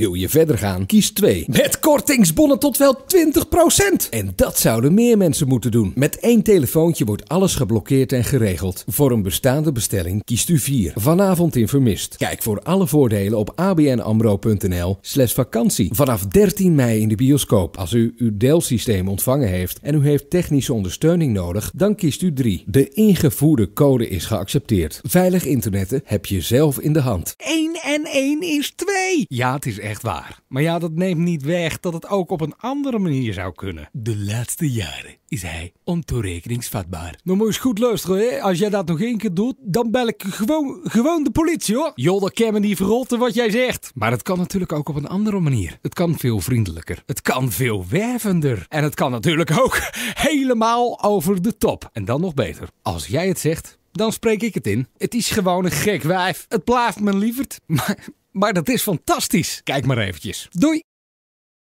Wil je verder gaan? Kies 2. Met kortingsbonnen tot wel 20%. En dat zouden meer mensen moeten doen. Met één telefoontje wordt alles geblokkeerd en geregeld. Voor een bestaande bestelling kiest u 4. Vanavond in Vermist. Kijk voor alle voordelen op abnamro.nl slash vakantie. Vanaf 13 mei in de bioscoop. Als u uw Dell-systeem ontvangen heeft en u heeft technische ondersteuning nodig, dan kiest u 3. De ingevoerde code is geaccepteerd. Veilig internetten heb je zelf in de hand en één is 2. Ja, het is echt waar. Maar ja, dat neemt niet weg dat het ook op een andere manier zou kunnen. De laatste jaren is hij ontoerekeningsvatbaar. Nou moet je eens goed luisteren, hè. Als jij dat nog één keer doet, dan bel ik gewoon, gewoon de politie, hoor. Joh, dat kan me niet verrotten wat jij zegt. Maar het kan natuurlijk ook op een andere manier. Het kan veel vriendelijker. Het kan veel wervender. En het kan natuurlijk ook helemaal over de top. En dan nog beter. Als jij het zegt dan spreek ik het in. Het is gewoon een gek wijf. Het blijft me lieverd. maar dat is fantastisch. Kijk maar eventjes. Doei!